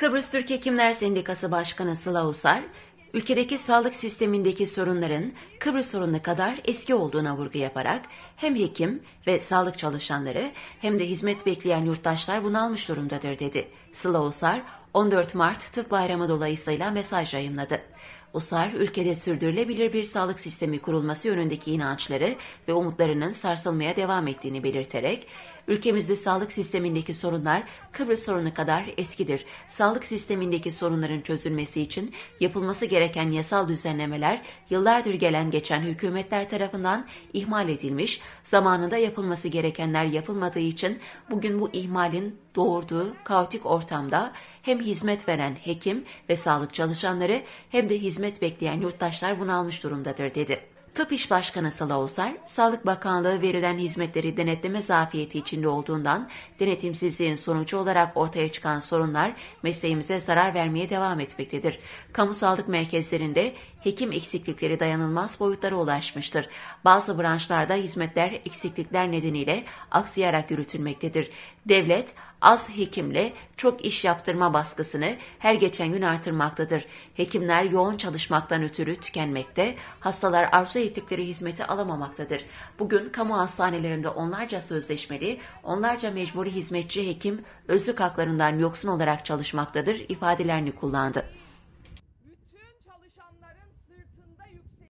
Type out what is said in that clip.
Kıbrıs Türk Hekimler Sendikası Başkanı Sıla Usar, ülkedeki sağlık sistemindeki sorunların Kıbrıs sorunu kadar eski olduğuna vurgu yaparak hem hekim ve sağlık çalışanları hem de hizmet bekleyen yurttaşlar bunalmış durumdadır dedi. Sıla Usar 14 Mart Tıp Bayramı dolayısıyla mesaj yayınladı. USAR, ülkede sürdürülebilir bir sağlık sistemi kurulması yönündeki inançları ve umutlarının sarsılmaya devam ettiğini belirterek, ülkemizde sağlık sistemindeki sorunlar Kıbrıs sorunu kadar eskidir. Sağlık sistemindeki sorunların çözülmesi için yapılması gereken yasal düzenlemeler yıllardır gelen geçen hükümetler tarafından ihmal edilmiş, zamanında yapılması gerekenler yapılmadığı için bugün bu ihmalin doğurduğu kaotik ortamda hem hizmet veren hekim ve sağlık çalışanları hem de hizmet bekleyen yurttaşlar bunalmış durumdadır dedi. İş Başkanı Salaosar, Sağlık Bakanlığı verilen hizmetleri denetleme zafiyeti içinde olduğundan denetimsizliğin sonucu olarak ortaya çıkan sorunlar mesleğimize zarar vermeye devam etmektedir. Kamu sağlık merkezlerinde hekim eksiklikleri dayanılmaz boyutlara ulaşmıştır. Bazı branşlarda hizmetler eksiklikler nedeniyle aksayarak yürütülmektedir. Devlet az hekimle çok iş yaptırma baskısını her geçen gün artırmaktadır. Hekimler yoğun çalışmaktan ötürü tükenmekte, hastalar arzu ettikleri hizmeti alamamaktadır. Bugün kamu hastanelerinde onlarca sözleşmeli, onlarca mecburi hizmetçi hekim özlük haklarından yoksun olarak çalışmaktadır ifadelerini kullandı.